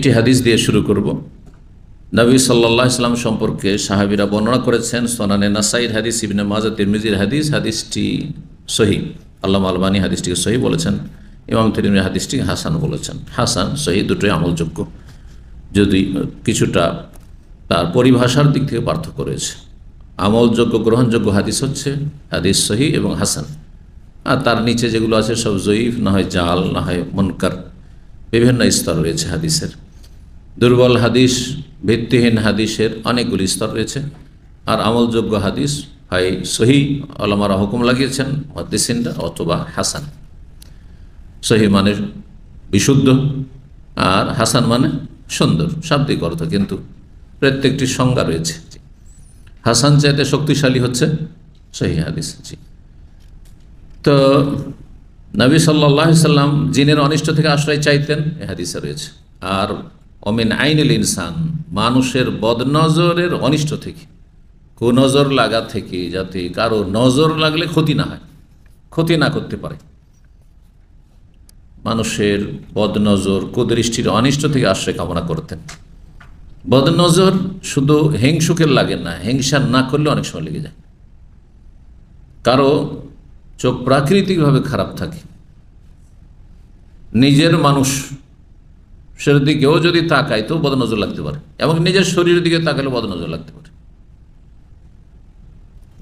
একটি হাদিস দিয়ে শুরু করব নবী সাল্লাহ ইসলাম সম্পর্কে সাহাবিরা বর্ণনা করেছেন সোনানে নাসাইদ হাদিস ইবনে মাজা তিরমিজির হাদিস হাদিসটি সহি আল্লাহ আলবানী হাদিসটিকে সহি বলেছেন ইমাম তিরমি হাদিসটি হাসান বলেছেন হাসান সহি দুটোই আমলযোগ্য যদি কিছুটা তার পরিভাষার দিক থেকে পার্থক্য রয়েছে আমলযোগ্য গ্রহণযোগ্য হাদিস হচ্ছে হাদিস সহি এবং হাসান আর তার নিচে যেগুলো আছে সব জয়ীফ না হয় জাল না হয় মনকার বিভিন্ন স্তর রয়েছে হাদিসের দুর্বল হাদিস ভিত্তিহীন হাদিসের অনেকগুলি স্তর রয়েছে আর আমলযোগ্য হাদিস হয় সহি আলমারা হুকুম লাগিয়েছেন মদ্দিসিনরা অথবা হাসান সহি মানে বিশুদ্ধ আর হাসান মানে সুন্দর শাব্দিক অর্থ কিন্তু প্রত্যেকটি সংজ্ঞা রয়েছে হাসান চাইতে শক্তিশালী হচ্ছে সহি হাদিস জি তো নবী সাল্লাহ সাল্লাম জিনের অনিষ্ট থেকে আশ্রয় চাইতেন এ হাদিসে রয়েছে আর অমিন আইনুল ইনসান মানুষের বদনজরের অনিষ্ট থেকে কুনজর লাগা থেকে যাতে কারো নজর লাগলে ক্ষতি না হয় ক্ষতি না করতে পারে মানুষের বদনজর কুদৃষ্টির অনিষ্ট থেকে আশ্রয় কামনা করতেন বদনজর শুধু হিংসুকের লাগে না হিংসা না করলে অনেক সময় লেগে যায় কারো চোখ প্রাকৃতিকভাবে খারাপ থাকে নিজের মানুষ শরীরের দিকেও যদি তাকায় তো বদনজর লাগতে পারে এবং নিজের শরীরের দিকে তাকালে বদনজর লাগতে পারে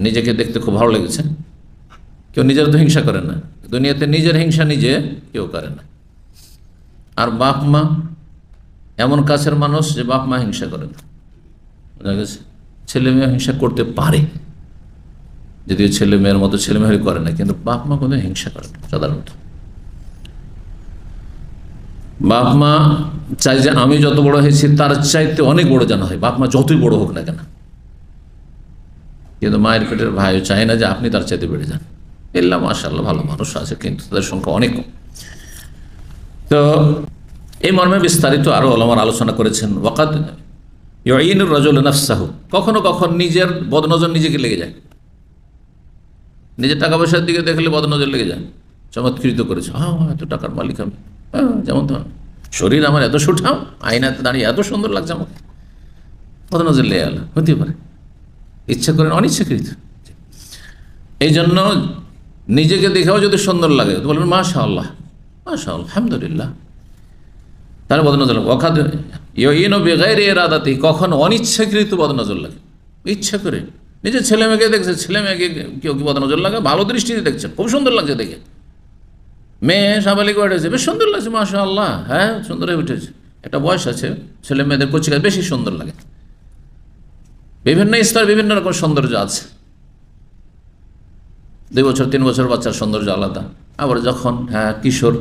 নিজেকে দেখতে খুব ভালো লেগেছে কেউ নিজের তো হিংসা করে না দুনিয়াতে নিজের হিংসা নিজে কেউ করে না আর বাপ মা এমন কাছের মানুষ যে বাপ মা হিংসা করে না বুঝা গেছে ছেলে মেয়ে হিংসা করতে পারে যদিও ছেলে মেয়ের মতো ছেলে মেয়ে করে না কিন্তু বাপ মা কোনো হিংসা করে না সাধারণত বাপ মা চাই যে আমি যত বড় হয়েছি তার চাইতে অনেক বড় যেন হয় বাপ মা যতই বড় হোক না কেন কিন্তু মায়ের পেটের ভাইও চায় না যে আপনি তার চাইতে বেড়ে যান এল্লা মাশাল্লাহ ভালো মানুষ আছে কিন্তু তাদের সংখ্যা অনেক কম তো এই মর্মে বিস্তারিত আরো আলমার আলোচনা করেছেন ওয়াকাত ইন রাজুল সাহু কখনো কখন নিজের বদনজর নিজেকে লেগে যায় নিজের টাকা পয়সার দিকে দেখলে বদনজর লেগে যায় চমৎকৃত করেছে হ্যাঁ, হ্যাঁ এত টাকার মালিক আমি হ্যাঁ, যেমন ধরুন শরীর আমার এত সুঠাম আয়নাতে দাঁড়িয়ে এত সুন্দর লাগছে আমাকে কত নজর লেয়ে আল হতে পারে ইচ্ছা করেন অনিচ্ছাকৃত এই জন্য নিজেকে দেখেও যদি সুন্দর লাগে তো বলবেন মাশা আল্লাহ মাশা আলহামদুলিল্লাহ তার বদনজর লাগে অখাদ বেগাইরে এরাদাতেই কখন অনিচ্ছাকৃত বদনজর লাগে ইচ্ছা করে নিজের ছেলে মেয়েকে দেখছে ছেলে মেয়েকে কেউ কি বদনজর লাগে ভালো দৃষ্টিতে দেখছে খুব সুন্দর লাগছে দেখে মেয়ে সাবালিক উঠেছে বেশ সুন্দর লাগছে মাসা আল্লাহ হ্যাঁ সুন্দর হয়ে উঠেছে একটা বয়স আছে ছেলে মেয়েদের কচিকাজ বেশি সুন্দর লাগে বিভিন্ন স্তর বিভিন্ন রকম সৌন্দর্য আছে দুই বছর তিন বছর বাচ্চার সৌন্দর্য আলাদা আবার যখন হ্যাঁ কিশোর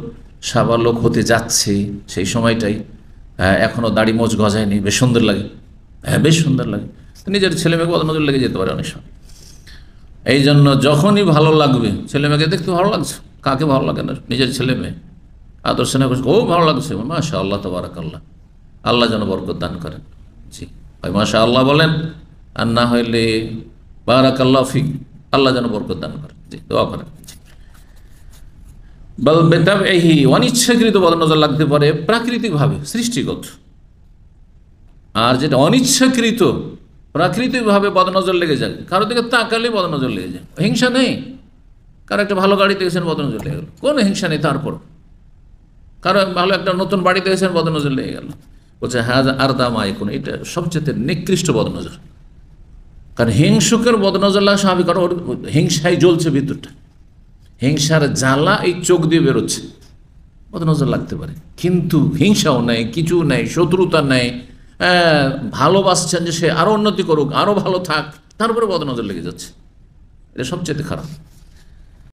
সাবালক হতে যাচ্ছে সেই সময়টাই হ্যাঁ এখনও দাড়ি মোজ গজায়নি বেশ সুন্দর লাগে হ্যাঁ বেশ সুন্দর লাগে নিজের ছেলে মেয়েকে বদনজর লেগে যেতে পারে অনেক সময় এই জন্য যখনই ভালো লাগবে ছেলে মেয়েকে দেখতে ভালো লাগছে কাকে ভালো লাগে না নিজের ছেলে মেয়ে আদর্শ না করছে খুব ভালো লাগছে মাসা আল্লাহ বারাক আল্লাহ আল্লাহ যেন বরকত দান করেন জি ভাই মাসা আল্লাহ বলেন আর না হইলে বারাক আল্লাহ ফিক আল্লাহ যেন বরকত দান করেন জি দোয়া করেন বেতাব এই অনিচ্ছাকৃত বদনজর লাগতে পারে প্রাকৃতিকভাবে সৃষ্টিগত আর যেটা অনিচ্ছাকৃত প্রাকৃতিকভাবে বদনজর লেগে যায় কারো দিকে তাকালে বদনজর লেগে যায় হিংসা নেই কারো একটা ভালো গাড়িতে গেছেন বদনজর লেগে গেল কোনো হিংসা নেই তারপর কারো ভালো একটা নতুন বাড়িতে গেছেন বদনজর লেগে গেল বলছে হ্যাঁ আর দাম আয়কুন এটা সবচেয়ে নিকৃষ্ট বদনজর কারণ হিংসুকের বদনজর লাগা স্বাভাবিক কারণ ওর হিংসায় জ্বলছে বিদ্যুৎটা হিংসার জ্বালা এই চোখ দিয়ে বেরোচ্ছে বদনজর লাগতে পারে কিন্তু হিংসাও নেই কিছু নেই শত্রুতা নেই ভালোবাসছেন যে সে আরও উন্নতি করুক আরও ভালো থাক তারপরে বদনজর লেগে যাচ্ছে এটা সবচেয়ে খারাপ